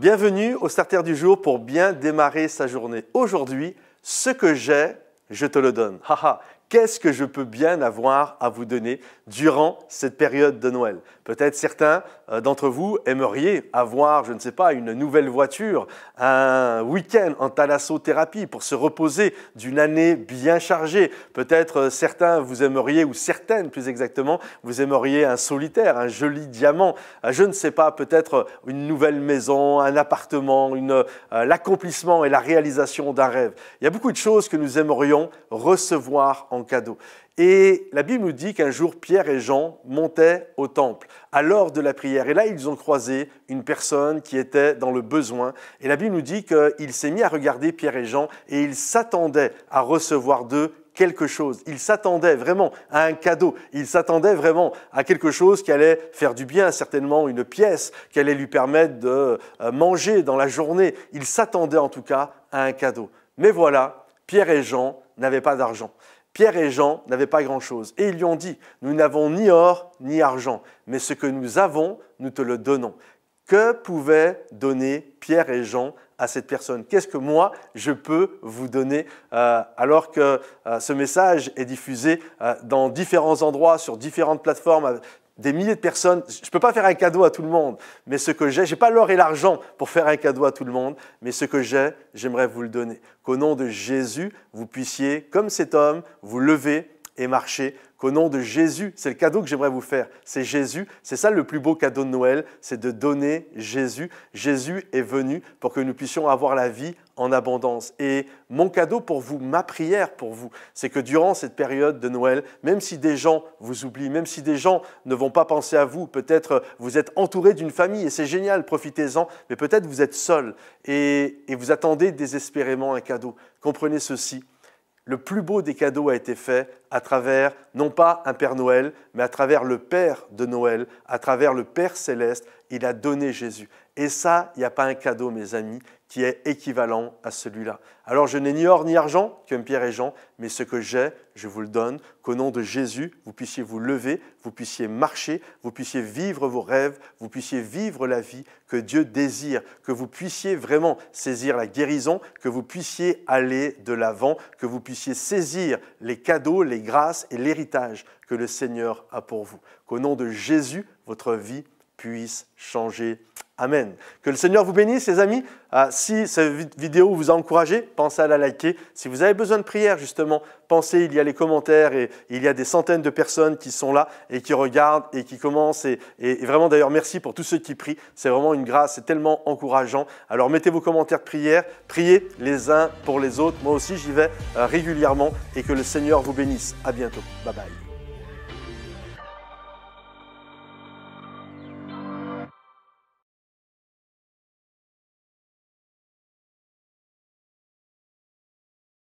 Bienvenue au Starter du jour pour bien démarrer sa journée. Aujourd'hui, ce que j'ai, je te le donne. Haha, qu'est-ce que je peux bien avoir à vous donner durant cette période de Noël Peut-être certains euh, d'entre vous aimeriez avoir, je ne sais pas, une nouvelle voiture, un week-end en thalassothérapie pour se reposer d'une année bien chargée. Peut-être euh, certains vous aimeriez, ou certaines plus exactement, vous aimeriez un solitaire, un joli diamant, euh, je ne sais pas, peut-être une nouvelle maison, un appartement, l'accomplissement et la réalisation d'un rêve. Il y a beaucoup de choses que nous aimerions recevoir en cadeau. Et la Bible nous dit qu'un jour, Pierre et Jean montaient au temple à l'heure de la prière. Et là, ils ont croisé une personne qui était dans le besoin. Et la Bible nous dit qu'il s'est mis à regarder Pierre et Jean et il s'attendait à recevoir d'eux quelque chose. Il s'attendait vraiment à un cadeau. Il s'attendait vraiment à quelque chose qui allait faire du bien, certainement une pièce qui allait lui permettre de euh, manger dans la journée. Il s'attendait en tout cas à un cadeau. Mais voilà, Pierre et Jean n'avaient pas d'argent. Pierre et Jean n'avaient pas grand-chose. Et ils lui ont dit, nous n'avons ni or ni argent, mais ce que nous avons, nous te le donnons. Que pouvaient donner Pierre et Jean à cette personne Qu'est-ce que moi, je peux vous donner euh, alors que euh, ce message est diffusé euh, dans différents endroits, sur différentes plateformes, des milliers de personnes. Je ne peux pas faire un cadeau à tout le monde, mais ce que j'ai, je n'ai pas l'or et l'argent pour faire un cadeau à tout le monde, mais ce que j'ai, j'aimerais vous le donner. Qu'au nom de Jésus, vous puissiez, comme cet homme, vous lever et marcher qu'au nom de Jésus. C'est le cadeau que j'aimerais vous faire. C'est Jésus. C'est ça le plus beau cadeau de Noël, c'est de donner Jésus. Jésus est venu pour que nous puissions avoir la vie en abondance. Et mon cadeau pour vous, ma prière pour vous, c'est que durant cette période de Noël, même si des gens vous oublient, même si des gens ne vont pas penser à vous, peut-être euh, vous êtes entouré d'une famille et c'est génial, profitez-en, mais peut-être vous êtes seul et, et vous attendez désespérément un cadeau. Comprenez ceci le plus beau des cadeaux a été fait à travers, non pas un Père Noël, mais à travers le Père de Noël, à travers le Père céleste, il a donné Jésus. Et ça, il n'y a pas un cadeau, mes amis, qui est équivalent à celui-là. Alors je n'ai ni or ni argent, comme Pierre et Jean, mais ce que j'ai, je vous le donne, qu'au nom de Jésus, vous puissiez vous lever, vous puissiez marcher, vous puissiez vivre vos rêves, vous puissiez vivre la vie que Dieu désire, que vous puissiez vraiment saisir la guérison, que vous puissiez aller de l'avant, que vous puissiez saisir les cadeaux, les grâces et l'héritage que le Seigneur a pour vous. Qu'au nom de Jésus, votre vie puisse changer. Amen. Que le Seigneur vous bénisse, les amis. Ah, si cette vidéo vous a encouragé, pensez à la liker. Si vous avez besoin de prière, justement, pensez, il y a les commentaires et il y a des centaines de personnes qui sont là et qui regardent et qui commencent. Et, vraiment, d'ailleurs, merci pour tous ceux qui prient. C'est vraiment une grâce, c'est tellement encourageant. Alors, mettez vos commentaires de prière, priez les uns pour les autres. Moi aussi, j'y vais euh, régulièrement et que le Seigneur vous bénisse. À bientôt. Bye bye.